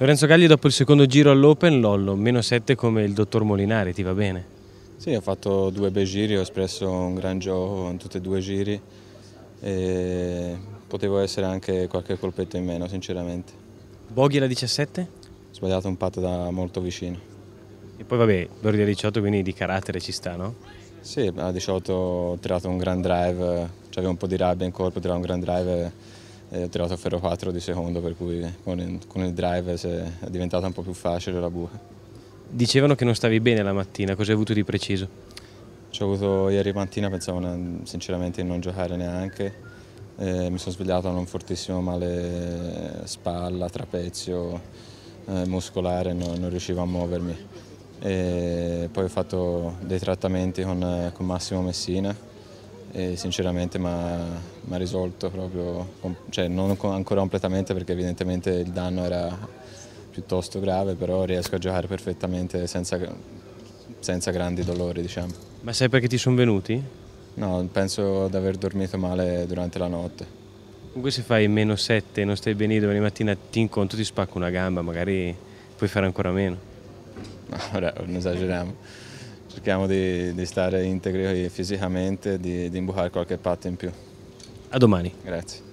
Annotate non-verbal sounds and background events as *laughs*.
Lorenzo Gagli dopo il secondo giro all'Open, Lollo, meno 7 come il dottor Molinari, ti va bene? Sì, ho fatto due bei giri, ho espresso un gran gioco in tutti e due i giri e potevo essere anche qualche colpetto in meno sinceramente. Boghi alla 17? Ho sbagliato un patto da molto vicino. E poi vabbè, l'ordi a 18 quindi di carattere ci sta, no? Sì, alla 18 ho tirato un gran drive, cioè avevo un po' di rabbia in corpo, ho tirato un gran drive ho tirato a ferro 4 di secondo per cui con il, con il drive è diventata un po' più facile la buca. Dicevano che non stavi bene la mattina, cosa hai avuto di preciso? Ci ho avuto ieri mattina, pensavo sinceramente di non giocare neanche, eh, mi sono svegliato con un fortissimo male spalla, trapezio, eh, muscolare, no, non riuscivo a muovermi. E poi ho fatto dei trattamenti con, eh, con Massimo Messina, e sinceramente mi ha risolto proprio, cioè non ancora completamente perché evidentemente il danno era piuttosto grave, però riesco a giocare perfettamente senza, senza grandi dolori diciamo. Ma sai perché ti sono venuti? No, penso di aver dormito male durante la notte. Comunque se fai meno 7 e non stai bene domani mattina ti incontro, ti spacco una gamba, magari puoi fare ancora meno. No, *laughs* non esageriamo cerchiamo di, di stare integri fisicamente e di, di imbucare qualche patto in più. A domani. Grazie.